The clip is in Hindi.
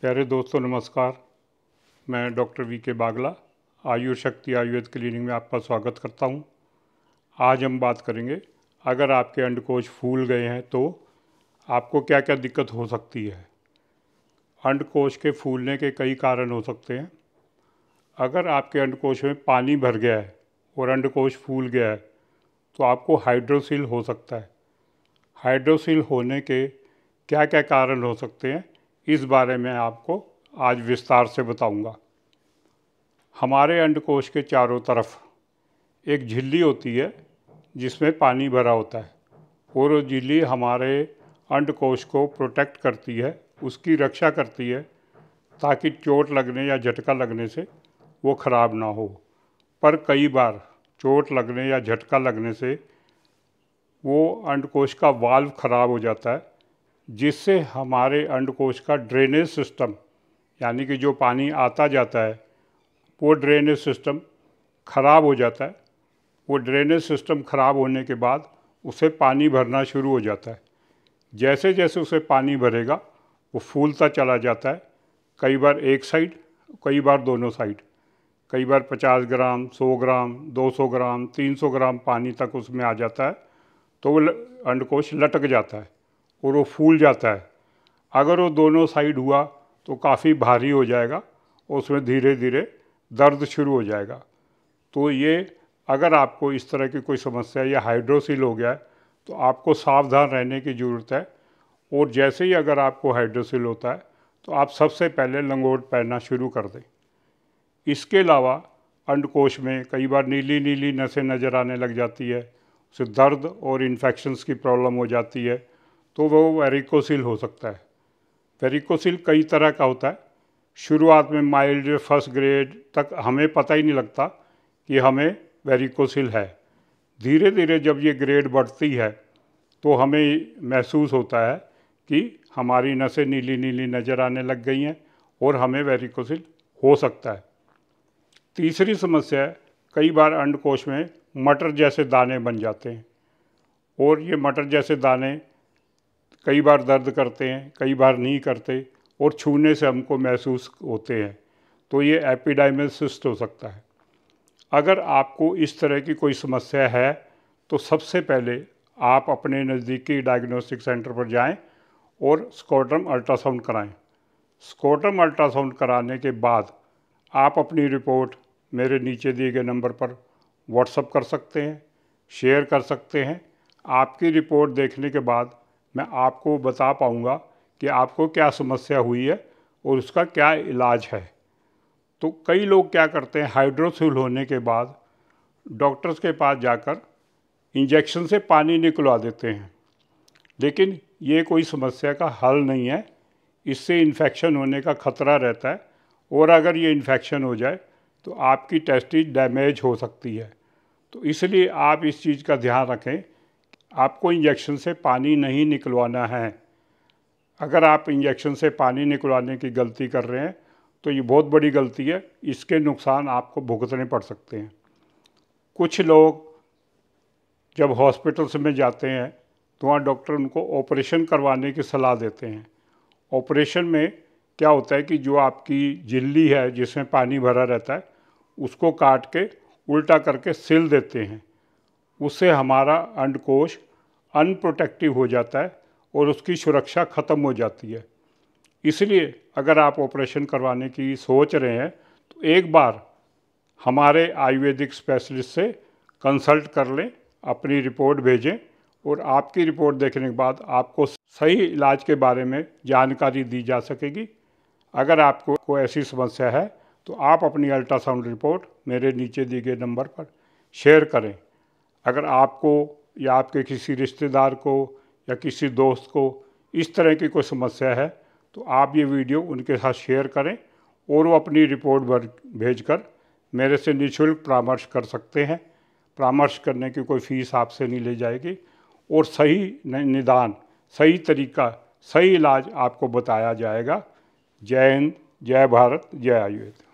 प्यारे दोस्तों नमस्कार मैं डॉक्टर वी के बागला आयु शक्ति आयुर्वेद क्लिनिक में आपका स्वागत करता हूं। आज हम बात करेंगे अगर आपके अंडकोश फूल गए हैं तो आपको क्या क्या दिक्कत हो सकती है अंडकोश के फूलने के कई कारण हो सकते हैं अगर आपके अंडकोश में पानी भर गया है और अंडकोश फूल गया है तो आपको हाइड्रोसिल हो सकता है हाइड्रोसिल होने के क्या क्या कारण हो सकते हैं इस बारे में आपको आज विस्तार से बताऊंगा। हमारे अंडकोश के चारों तरफ एक झिल्ली होती है जिसमें पानी भरा होता है और झिल्ली हमारे अंडकोश को प्रोटेक्ट करती है उसकी रक्षा करती है ताकि चोट लगने या झटका लगने से वो ख़राब ना हो पर कई बार चोट लगने या झटका लगने से वो अंडकोश का वाल्व ख़राब हो जाता है जिससे हमारे अंडकोश का ड्रेनेज सिस्टम यानी कि जो पानी आता जाता है वो ड्रेनेज सिस्टम ख़राब हो जाता है वो ड्रेनेज सिस्टम ख़राब होने के बाद उसे पानी भरना शुरू हो जाता है जैसे जैसे उसे पानी भरेगा वो फूलता चला जाता है कई बार एक साइड कई बार दोनों साइड कई बार 50 ग्राम 100 ग्राम 200 ग्राम 300 ग्राम पानी तक उसमें आ जाता है तो वो अंडकोश लटक जाता है और वो फूल जाता है अगर वो दोनों साइड हुआ तो काफ़ी भारी हो जाएगा और उसमें धीरे धीरे दर्द शुरू हो जाएगा तो ये अगर आपको इस तरह की कोई समस्या या हाइड्रोसिल हो गया है तो आपको सावधान रहने की ज़रूरत है और जैसे ही अगर आपको हाइड्रोसिल होता है तो आप सबसे पहले लंगोट पहनना शुरू कर दें इसके अलावा अंडकोश में कई बार नीली नीली नसें नज़र आने लग जाती है उसे दर्द और इन्फेक्शन्स की प्रॉब्लम हो जाती है तो वो वेरिकोसिल हो सकता है वेरिकोसिल कई तरह का होता है शुरुआत में माइल्ड फर्स्ट ग्रेड तक हमें पता ही नहीं लगता कि हमें वेरिकोसिल है धीरे धीरे जब ये ग्रेड बढ़ती है तो हमें महसूस होता है कि हमारी नसें नीली नीली नज़र आने लग गई हैं और हमें वेरिकोसिल हो सकता है तीसरी समस्या कई बार अंडकोश में मटर जैसे दाने बन जाते हैं और ये मटर जैसे दाने कई बार दर्द करते हैं कई बार नहीं करते और छूने से हमको महसूस होते हैं तो ये एपिडाइमल सिस्ट हो सकता है अगर आपको इस तरह की कोई समस्या है तो सबसे पहले आप अपने नज़दीकी डायग्नोस्टिक सेंटर पर जाएं और स्कोटम अल्ट्रासाउंड कराएं। स्कोटम अल्ट्रासाउंड कराने के बाद आप अपनी रिपोर्ट मेरे नीचे दिए गए नंबर पर व्हाट्सअप कर सकते हैं शेयर कर सकते हैं आपकी रिपोर्ट देखने के बाद मैं आपको बता पाऊँगा कि आपको क्या समस्या हुई है और उसका क्या इलाज है तो कई लोग क्या करते हैं हाइड्रोसिल होने के बाद डॉक्टर्स के पास जाकर इंजेक्शन से पानी निकलवा देते हैं लेकिन ये कोई समस्या का हल नहीं है इससे इन्फेक्शन होने का ख़तरा रहता है और अगर ये इन्फेक्शन हो जाए तो आपकी टेस्टिस डैमेज हो सकती है तो इसलिए आप इस चीज़ का ध्यान रखें आपको इंजेक्शन से पानी नहीं निकलवाना है अगर आप इंजेक्शन से पानी निकलवाने की गलती कर रहे हैं तो ये बहुत बड़ी गलती है इसके नुकसान आपको भुगतने पड़ सकते हैं कुछ लोग जब हॉस्पिटल्स में जाते हैं तो वहाँ डॉक्टर उनको ऑपरेशन करवाने की सलाह देते हैं ऑपरेशन में क्या होता है कि जो आपकी झिल्ली है जिसमें पानी भरा रहता है उसको काट के उल्टा करके सिल देते हैं उससे हमारा अंडकोश अनप्रोटेक्टिव हो जाता है और उसकी सुरक्षा ख़त्म हो जाती है इसलिए अगर आप ऑपरेशन करवाने की सोच रहे हैं तो एक बार हमारे आयुर्वेदिक स्पेशलिस्ट से कंसल्ट कर लें अपनी रिपोर्ट भेजें और आपकी रिपोर्ट देखने के बाद आपको सही इलाज के बारे में जानकारी दी जा सकेगी अगर आपको कोई ऐसी समस्या है तो आप अपनी अल्ट्रासाउंड रिपोर्ट मेरे नीचे दिए गए नंबर पर शेयर करें अगर आपको या आपके किसी रिश्तेदार को या किसी दोस्त को इस तरह की कोई समस्या है तो आप ये वीडियो उनके साथ शेयर करें और वो अपनी रिपोर्ट भेज कर मेरे से निःशुल्क परामर्श कर सकते हैं परामर्श करने की कोई फ़ीस आपसे नहीं ले जाएगी और सही निदान सही तरीका सही इलाज आपको बताया जाएगा जय हिंद जय भारत जय आयुर्वेद